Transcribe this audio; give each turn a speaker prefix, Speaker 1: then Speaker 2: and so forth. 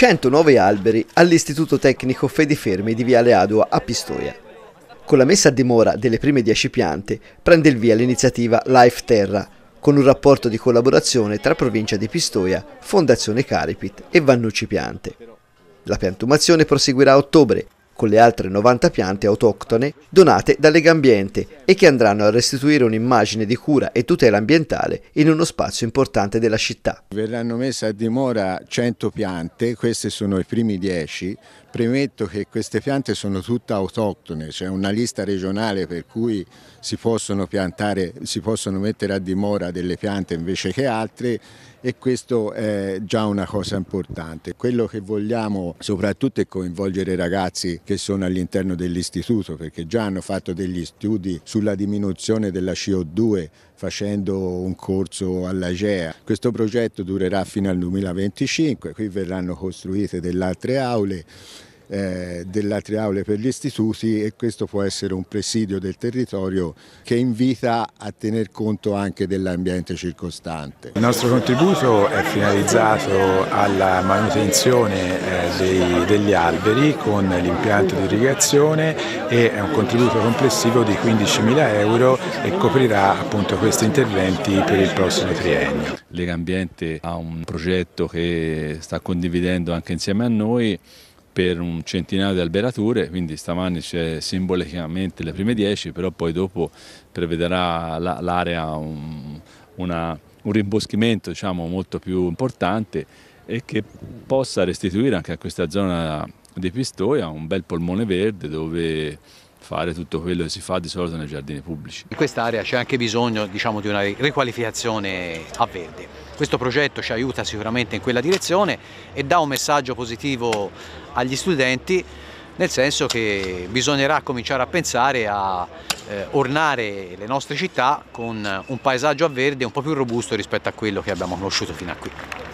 Speaker 1: 109 alberi all'Istituto Tecnico Fedifermi di Viale Adua a Pistoia. Con la messa a dimora delle prime 10 piante prende il via l'iniziativa Life Terra, con un rapporto di collaborazione tra Provincia di Pistoia, Fondazione Caripit e Vannucci Piante. La piantumazione proseguirà a ottobre con le altre 90 piante autoctone donate da Legambiente e che andranno a restituire un'immagine di cura e tutela ambientale in uno spazio importante della città. Verranno messe a dimora
Speaker 2: 100 piante, questi sono i primi 10, premetto che queste piante sono tutte autoctone, c'è cioè una lista regionale per cui si possono piantare, si possono mettere a dimora delle piante invece che altre e questo è già una cosa importante. Quello che vogliamo soprattutto è coinvolgere i ragazzi che sono all'interno dell'istituto perché già hanno fatto degli studi su sulla diminuzione della CO2 facendo un corso all'AGEA. Questo progetto durerà fino al 2025, qui verranno costruite delle altre aule eh, delle altre aule per gli istituti e questo può essere un presidio del territorio che invita a tener conto anche dell'ambiente circostante.
Speaker 3: Il nostro contributo è finalizzato alla manutenzione eh, dei, degli alberi con l'impianto di irrigazione e è un contributo complessivo di 15.000 euro e coprirà appunto questi
Speaker 4: interventi per il prossimo triennio. Lega Ambiente ha un progetto che sta condividendo anche insieme a noi per un centinaio di alberature, quindi stamani c'è simbolicamente le prime 10, però poi dopo prevederà l'area un, un, rimboschimento diciamo, molto più importante e che possa restituire anche a questa zona di Pistoia un bel polmone verde dove
Speaker 5: fare tutto quello che si fa di solito nei giardini pubblici. In quest'area c'è anche bisogno diciamo, di una riqualificazione a verde. Questo progetto ci aiuta sicuramente in quella direzione e dà un messaggio positivo agli studenti nel senso che bisognerà cominciare a pensare a eh, ornare le nostre città con un paesaggio a verde un po' più robusto rispetto a quello che abbiamo conosciuto fino a qui.